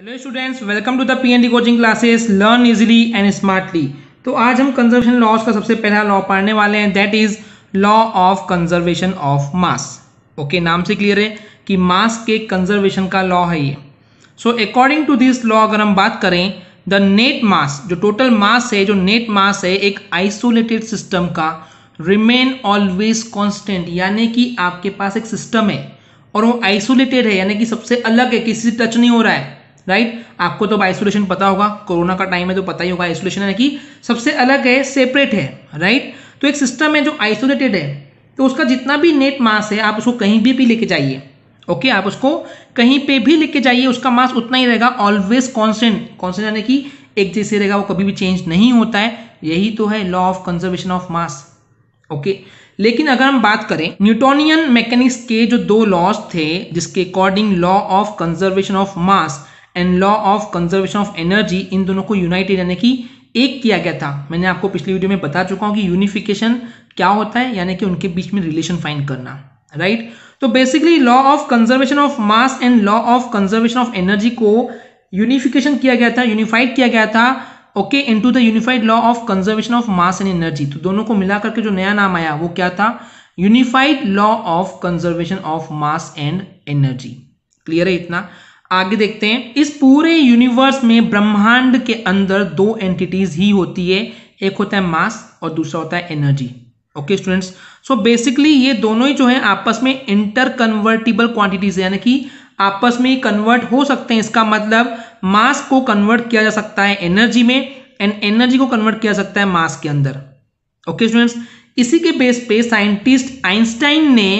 Hello students welcome to the PND coaching classes learn easily and smartly तो आज हम conservation laws का सबसे पहला लॉ पढ़ने वाले हैं that is law of conservation of mass okay नाम से क्लियर है कि मास के कंजर्वेशन का लॉ है ये so according to this law अगर हम बात करें द नेट मास जो टोटल मास है जो नेट मास है एक आइसोलेटेड सिस्टम का रिमेन ऑलवेज कॉन्स्टेंट यानी कि आपके पास एक सिस्टम है और वो आइसोलेटेड है यानी कि सबसे अलग है किसी से टच नहीं हो रहा है राइट आपको तो आइसोलेशन पता होगा कोरोना का टाइम है तो पता ही होगा आइसोलेशन है कि सबसे अलग है सेपरेट है राइट तो एक सिस्टम है जो आइसोलेटेड है तो उसका जितना भी नेट मास है आप उसको कहीं भी, भी लेके जाइए ओके आप उसको कहीं पे भी लेके जाइए उसका मास उतना ही रहेगा ऑलवेज कॉन्सेंट कॉन्सेंट यानी कि एक जैसे रहेगा वो कभी भी चेंज नहीं होता है यही तो है law of conservation of mass okay लेकिन अगर हम बात करें न्यूटोनियन मैकेनिक्स के जो दो लॉज थे जिसके according law of conservation of mass and law of conservation of energy इन दोनों को यूनाइटेड यानी कि एक किया गया था मैंने आपको पिछली वीडियो में बता चुका हूं कि यूनिफिकेशन क्या होता है यानी कि उनके बीच में रिलेशन फाइंड करना राइट right? तो basically law of conservation of mass and law of conservation of energy को यूनिफिकेशन किया गया था यूनिफाइड किया गया था okay into the unified law of conservation of mass and energy तो दोनों को मिलाकर के जो नया नाम आया वो क्या था unified law of conservation of mass and energy clear है इतना आगे देखते हैं इस पूरे यूनिवर्स में ब्रह्मांड के अंदर दो एंटिटीज ही होती है एक होता है मास और दूसरा होता है energy okay students so basically ये दोनों ही जो है आपस में इंटर कन्वर्टिबल क्वांटिटीज यानी कि आपस में कन्वर्ट हो सकते हैं इसका मतलब मास को कन्वर्ट किया जा सकता है एनर्जी में एंड एनर्जी को कन्वर्ट किया जा सकता है मास के अंदर ओके okay, स्टूडेंट्स इसी के बेस पे साइंटिस्ट आइंस्टाइन ने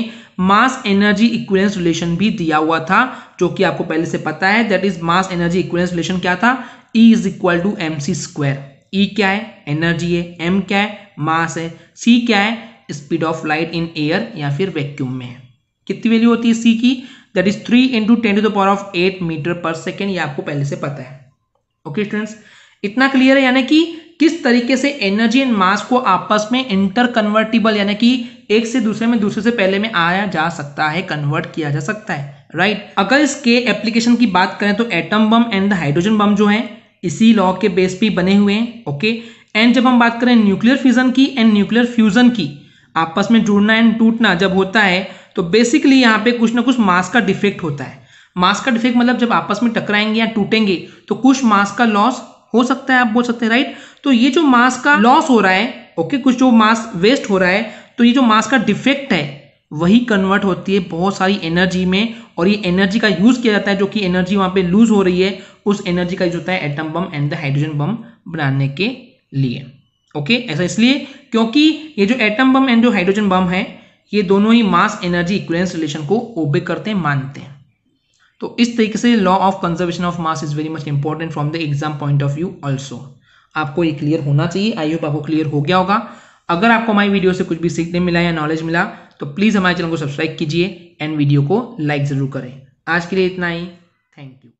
मास एनर्जी इक्वेलेंस रिलेशन भी दिया हुआ था जो कि आपको पहले से पता है that is mass energy equivalence relation क्या था E is equal to M C square E क्या है एनर्जी है एम क्या है मास है सी क्या है speed of light in air या फिर वैक्यूम में कितनी वैल्यू होती है सी की that is three into ten to the power of eight metre पर सेकेंड ये आपको पहले से पता है ओके okay, स्टूडेंट्स इतना क्लियर है यानी कि किस तरीके से एनर्जी एंड मास को आपस में इंटर कन्वर्टिबल यानी कि एक से दूसरे में दूसरे से पहले में आया जा सकता है कन्वर्ट किया जा सकता है राइट right? अगर इसके एप्लीकेशन की बात करें तो atom bomb and hydrogen bomb जो है इसी लॉ के बेस पे बने हुए हैं ओके एंड जब हम बात करें न्यूक्लियर फ्यूजन की एंड न्यूक्लियर फ्यूजन की आपस में जुड़ना एंड टूटना जब होता है तो बेसिकली यहाँ पे कुछ ना कुछ मास का डिफेक्ट होता है मास का डिफेक्ट मतलब जब आपस में टकराएंगे या टूटेंगे तो कुछ मास का लॉस हो सकता है आप बोल सकते हैं राइट तो ये जो मास का लॉस हो रहा है ओके कुछ जो मास वेस्ट हो रहा है तो ये जो मास का डिफेक्ट है वही कन्वर्ट होती है बहुत सारी एनर्जी में और ये एनर्जी का यूज किया जाता है जो कि एनर्जी वहां पे लूज हो रही है उस एनर्जी का यूज होता है atom bomb and the hydrogen bomb बनाने के लिए ओके ऐसा इसलिए क्योंकि ये जो एटम बम एंड जो हाइड्रोजन बम है ये दोनों ही मास एनर्जी इक्वेंस रिलेशन को ओबे करते हैं मानते हैं तो इस तरीके से law of conservation of mass is very much important from the exam point of view also आपको ये क्लियर होना चाहिए आई होप आपको क्लियर हो गया होगा अगर आपको हमारी वीडियो से कुछ भी सीखने मिला या नॉलेज मिला तो प्लीज़ हमारे चैनल को सब्सक्राइब कीजिए एंड वीडियो को लाइक ज़रूर करें आज के लिए इतना ही थैंक यू